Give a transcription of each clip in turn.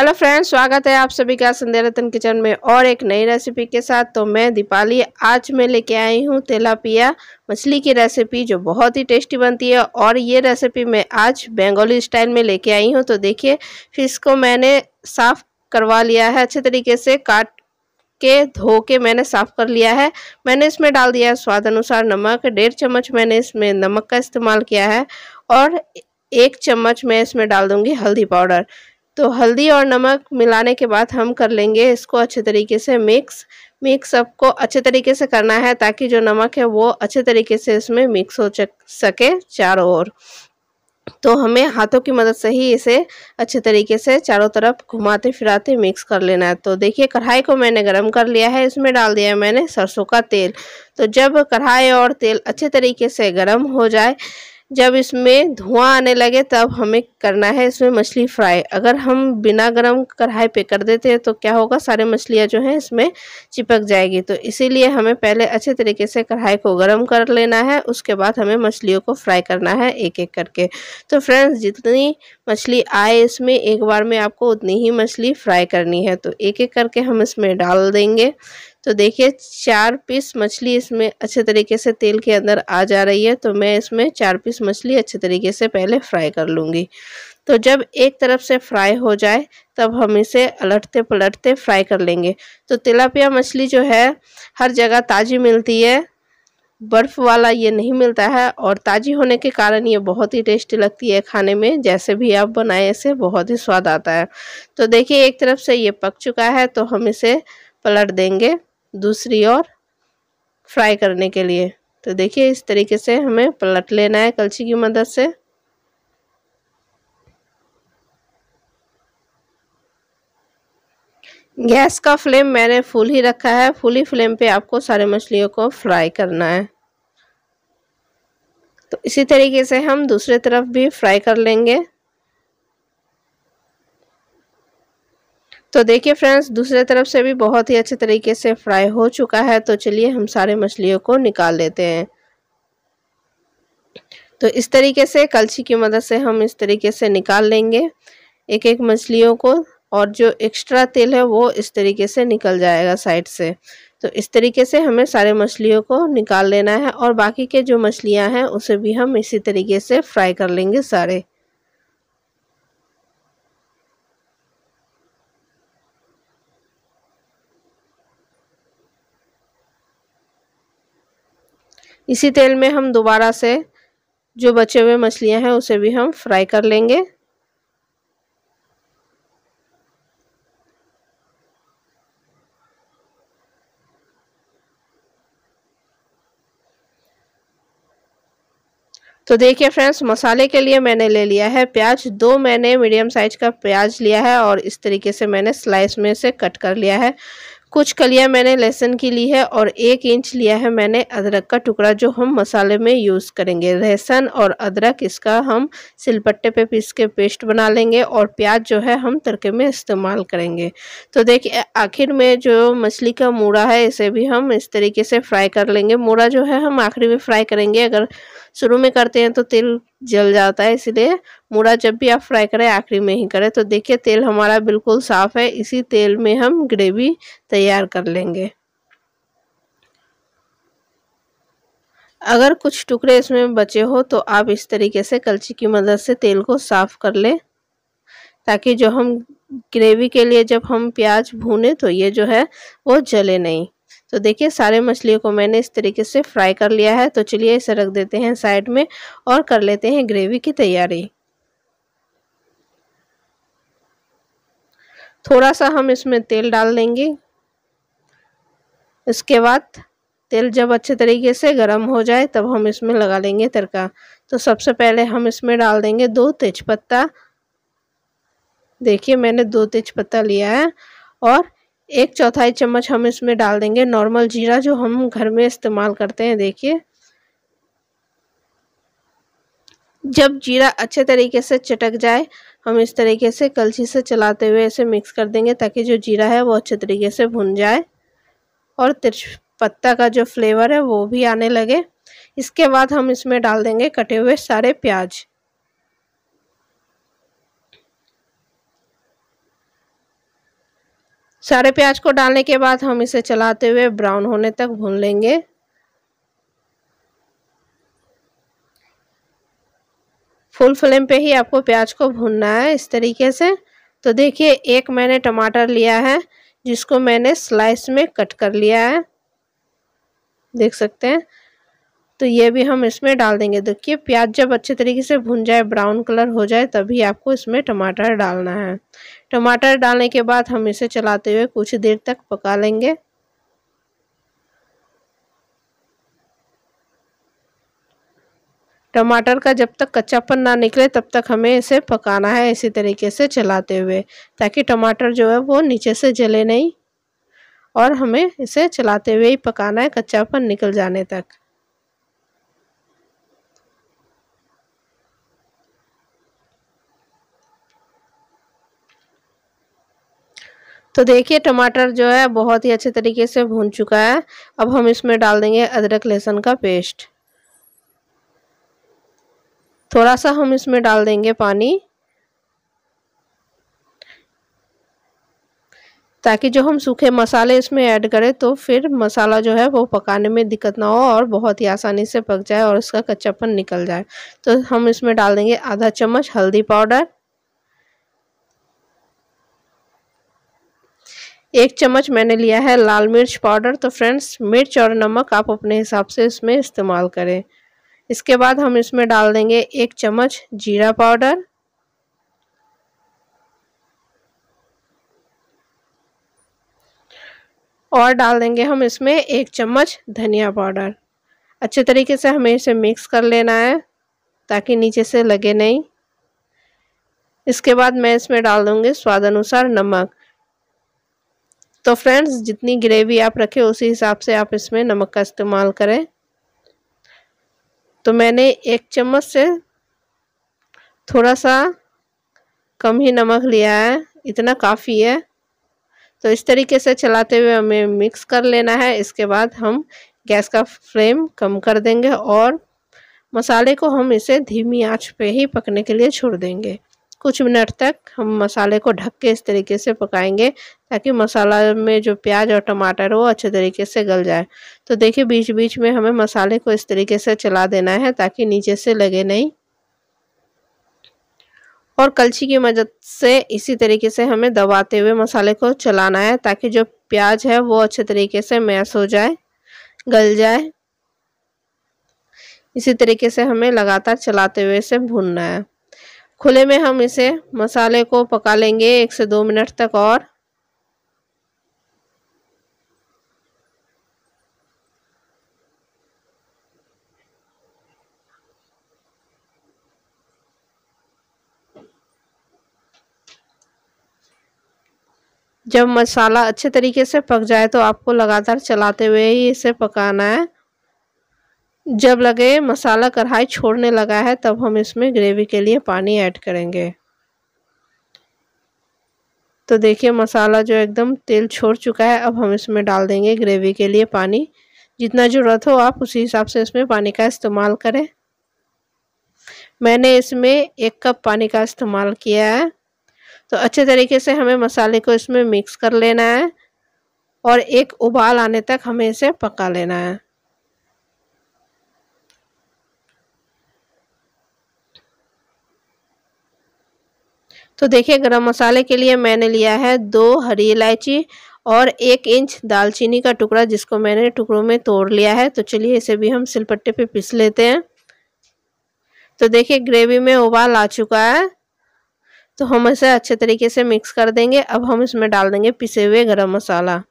hello friends स्वागत है आप सभी का संध्या रतन किचन में और एक नई रेसिपी के साथ तो मैं दीपाली आज मैं लेके आई हूँ तेलापिया मछली की रेसिपी जो बहुत ही टेस्टी बनती है और ये रेसिपी मैं आज बंगाली स्टाइल में लेके आई हूँ तो देखिए फिश को मैंने साफ़ करवा लिया है अच्छे तरीके से काट के धो के मैंने साफ़ कर लिया है मैंने इसमें डाल दिया है स्वाद अनुसार नमक डेढ़ चम्मच मैंने इसमें नमक का इस्तेमाल किया है और एक चम्मच मैं इसमें डाल दूंगी हल्दी पाउडर तो हल्दी और नमक मिलाने के बाद हम कर लेंगे इसको अच्छे तरीके से मिक्स मिक्स सबको अच्छे तरीके से करना है ताकि जो नमक है वो अच्छे तरीके से इसमें मिक्स हो सके चारों ओर तो हमें हाथों की मदद से ही इसे अच्छे तरीके से चारों तरफ घुमाते फिराते मिक्स कर लेना है तो देखिए कढ़ाई को मैंने गर्म कर लिया है इसमें डाल दिया है मैंने सरसों का तेल तो जब कढ़ाई और तेल अच्छे तरीके से गर्म हो जाए जब इसमें धुआं आने लगे तब हमें करना है इसमें मछली फ्राई अगर हम बिना गरम कढ़ाई पे कर देते हैं तो क्या होगा सारे मछलियाँ जो हैं इसमें चिपक जाएगी तो इसीलिए हमें पहले अच्छे तरीके से कढ़ाई को गर्म कर लेना है उसके बाद हमें मछलियों को फ्राई करना है एक एक करके तो फ्रेंड्स जितनी मछली आए इसमें एक बार में आपको उतनी ही मछली फ्राई करनी है तो एक एक करके हम इसमें डाल देंगे तो देखिए चार पीस मछली इसमें अच्छे तरीके से तेल के अंदर आ जा रही है तो मैं इसमें चार पीस मछली अच्छे तरीके से पहले फ्राई कर लूँगी तो जब एक तरफ से फ्राई हो जाए तब हम इसे पलटते पलटते फ्राई कर लेंगे तो तिलापिया मछली जो है हर जगह ताज़ी मिलती है बर्फ़ वाला ये नहीं मिलता है और ताज़ी होने के कारण ये बहुत ही टेस्टी लगती है खाने में जैसे भी आप बनाए इसे बहुत ही स्वाद आता है तो देखिए एक तरफ से ये पक चुका है तो हम इसे पलट देंगे दूसरी ओर फ्राई करने के लिए तो देखिए इस तरीके से हमें पलट लेना है कलछी की मदद से गैस का फ्लेम मैंने फुल ही रखा है फुल ही फ्लेम पे आपको सारे मछलियों को फ्राई करना है तो इसी तरीके से हम दूसरे तरफ भी फ्राई कर लेंगे तो देखिए फ्रेंड्स दूसरे तरफ से भी बहुत ही अच्छे तरीके से फ्राई हो चुका है तो चलिए हम सारे मछलियों को निकाल लेते हैं तो इस तरीके से कलछी की मदद से हम इस तरीके से निकाल लेंगे एक एक मछलियों को और जो एक्स्ट्रा तेल है वो इस तरीके से निकल जाएगा साइड से तो इस तरीके से हमें सारे मछलियों को निकाल लेना है और बाकी के जो मछलियाँ हैं उसे भी हम इसी तरीके से फ्राई कर लेंगे सारे इसी तेल में हम दोबारा से जो बचे हुए मछलियां हैं उसे भी हम फ्राई कर लेंगे तो देखिए फ्रेंड्स मसाले के लिए मैंने ले लिया है प्याज दो मैंने मीडियम साइज का प्याज लिया है और इस तरीके से मैंने स्लाइस में से कट कर लिया है कुछ कलियां मैंने लहसुन की ली है और एक इंच लिया है मैंने अदरक का टुकड़ा जो हम मसाले में यूज़ करेंगे लहसुन और अदरक इसका हम सिलपट्टे पे पीस के पेस्ट बना लेंगे और प्याज जो है हम तड़के में इस्तेमाल करेंगे तो देखिए आखिर में जो मछली का मूड़ा है इसे भी हम इस तरीके से फ्राई कर लेंगे मूड़ा जो है हम आखिरी में फ्राई करेंगे अगर शुरू में करते हैं तो तेल जल जाता है इसलिए मुड़ा जब भी आप फ्राई करें आखिरी में ही करें तो देखिए तेल हमारा बिल्कुल साफ़ है इसी तेल में हम ग्रेवी तैयार कर लेंगे अगर कुछ टुकड़े इसमें बचे हो तो आप इस तरीके से कलची की मदद से तेल को साफ़ कर लें ताकि जो हम ग्रेवी के लिए जब हम प्याज भूने तो ये जो है वो जले नहीं तो देखिए सारे मछलियों को मैंने इस तरीके से फ्राई कर लिया है तो चलिए इसे रख देते हैं साइड में और कर लेते हैं ग्रेवी की तैयारी थोड़ा सा हम इसमें तेल डाल देंगे इसके बाद तेल जब अच्छे तरीके से गर्म हो जाए तब हम इसमें लगा लेंगे तड़का तो सबसे पहले हम इसमें डाल देंगे दो तेजपत्ता देखिए मैंने दो तेजपत्ता लिया है और एक चौथाई चम्मच हम इसमें डाल देंगे नॉर्मल जीरा जो हम घर में इस्तेमाल करते हैं देखिए जब जीरा अच्छे तरीके से चटक जाए हम इस तरीके से कलछी से चलाते हुए इसे मिक्स कर देंगे ताकि जो जीरा है वो अच्छे तरीके से भुन जाए और तिरछ पत्ता का जो फ्लेवर है वो भी आने लगे इसके बाद हम इसमें डाल देंगे कटे हुए सारे प्याज सारे प्याज को डालने के बाद हम इसे चलाते हुए ब्राउन होने तक भून लेंगे फुल फ्लेम पे ही आपको प्याज को भूनना है इस तरीके से तो देखिए एक मैंने टमाटर लिया है जिसको मैंने स्लाइस में कट कर लिया है देख सकते हैं तो ये भी हम इसमें डाल देंगे देखिए प्याज जब अच्छे तरीके से भुन जाए ब्राउन कलर हो जाए तभी आपको इसमें टमाटर डालना है टमाटर डालने के बाद हम इसे चलाते हुए कुछ देर तक पका लेंगे टमाटर का जब तक कच्चापन ना निकले तब तक हमें इसे पकाना है इसी तरीके से चलाते हुए ताकि टमाटर जो है वो नीचे से जले नहीं और हमें इसे चलाते हुए ही पकाना है कच्चापन निकल जाने तक तो देखिए टमाटर जो है बहुत ही अच्छे तरीके से भून चुका है अब हम इसमें डाल देंगे अदरक लहसुन का पेस्ट थोड़ा सा हम इसमें डाल देंगे पानी ताकि जो हम सूखे मसाले इसमें ऐड करें तो फिर मसाला जो है वो पकाने में दिक्कत ना हो और बहुत ही आसानी से पक जाए और उसका कच्चापन निकल जाए तो हम इसमें डाल देंगे आधा चम्मच हल्दी पाउडर एक चम्मच मैंने लिया है लाल मिर्च पाउडर तो फ्रेंड्स मिर्च और नमक आप अपने हिसाब से इसमें इस्तेमाल करें इसके बाद हम इसमें डाल देंगे एक चम्मच जीरा पाउडर और डाल देंगे हम इसमें एक चम्मच धनिया पाउडर अच्छे तरीके से हमें इसे मिक्स कर लेना है ताकि नीचे से लगे नहीं इसके बाद मैं इसमें डाल दूँगी स्वाद अनुसार नमक तो फ्रेंड्स जितनी ग्रेवी आप रखें उसी हिसाब से आप इसमें नमक का इस्तेमाल करें तो मैंने एक चम्मच से थोड़ा सा कम ही नमक लिया है इतना काफ़ी है तो इस तरीके से चलाते हुए हमें मिक्स कर लेना है इसके बाद हम गैस का फ्लेम कम कर देंगे और मसाले को हम इसे धीमी आंच पे ही पकने के लिए छोड़ देंगे कुछ मिनट तक हम मसाले को ढक के इस तरीके से पकाएंगे ताकि मसाला में जो प्याज और टमाटर है वो अच्छे तरीके से गल जाए तो देखिए बीच बीच में हमें मसाले को इस तरीके से चला देना है ताकि नीचे से लगे नहीं और कलछी की मदद से इसी तरीके से हमें दबाते हुए मसाले को चलाना है ताकि जो प्याज है वो अच्छे तरीके से मैश हो जाए गल जाए इसी तरीके से हमें लगातार चलाते हुए इसे भूनना है खुले में हम इसे मसाले को पका लेंगे एक से दो मिनट तक और जब मसाला अच्छे तरीके से पक जाए तो आपको लगातार चलाते हुए ही इसे पकाना है जब लगे मसाला कढ़ाई छोड़ने लगा है तब हम इसमें ग्रेवी के लिए पानी ऐड करेंगे तो देखिए मसाला जो एकदम तेल छोड़ चुका है अब हम इसमें डाल देंगे ग्रेवी के लिए पानी जितना ज़रूरत हो आप उसी हिसाब से इसमें पानी का इस्तेमाल करें मैंने इसमें एक कप पानी का इस्तेमाल किया है तो अच्छे तरीके से हमें मसाले को इसमें मिक्स कर लेना है और एक उबाल आने तक हमें इसे पका लेना है तो देखिए गरम मसाले के लिए मैंने लिया है दो हरी इलायची और एक इंच दालचीनी का टुकड़ा जिसको मैंने टुकड़ों में तोड़ लिया है तो चलिए इसे भी हम सिलपट्टे पे पीस लेते हैं तो देखिए ग्रेवी में उबाल आ चुका है तो हम इसे अच्छे तरीके से मिक्स कर देंगे अब हम इसमें डाल देंगे पिसे हुए गरम मसाला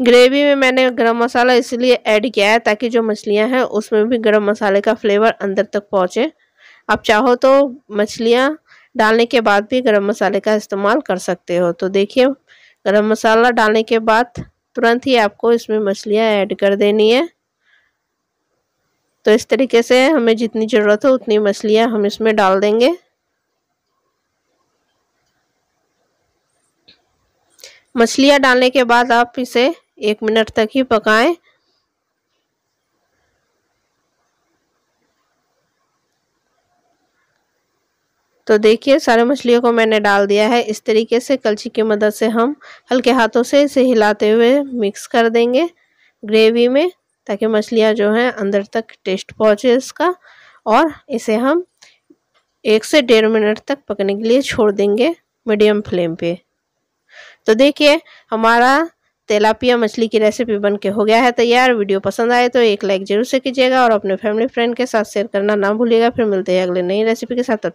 ग्रेवी में मैंने गरम मसाला इसलिए ऐड किया है ताकि जो मछलियाँ हैं उसमें भी गरम मसाले का फ्लेवर अंदर तक पहुँचे आप चाहो तो मछलियाँ डालने के बाद भी गरम मसाले का इस्तेमाल कर सकते हो तो देखिए गरम मसाला डालने के बाद तुरंत ही आपको इसमें मछलियाँ ऐड कर देनी है तो इस तरीके से हमें जितनी ज़रूरत हो उतनी मछलियाँ हम इसमें डाल देंगे मछलियाँ डालने के बाद आप इसे एक मिनट तक ही पकाएं तो देखिए सारे मछलियों को मैंने डाल दिया है इस तरीके से कलछी की मदद से हम हल्के हाथों से इसे हिलाते हुए मिक्स कर देंगे ग्रेवी में ताकि मछलियाँ जो हैं अंदर तक टेस्ट पहुँचे इसका और इसे हम एक से डेढ़ मिनट तक पकने के लिए छोड़ देंगे मीडियम फ्लेम पे तो देखिए हमारा तेलापिया मछली की रेसिपी बन के हो गया है तैयार वीडियो पसंद आए तो एक लाइक जरूर से कीजिएगा और अपने फैमिली फ्रेंड के साथ शेयर करना ना भूलिएगा फिर मिलते हैं अगले नई रेसिपी के साथ तब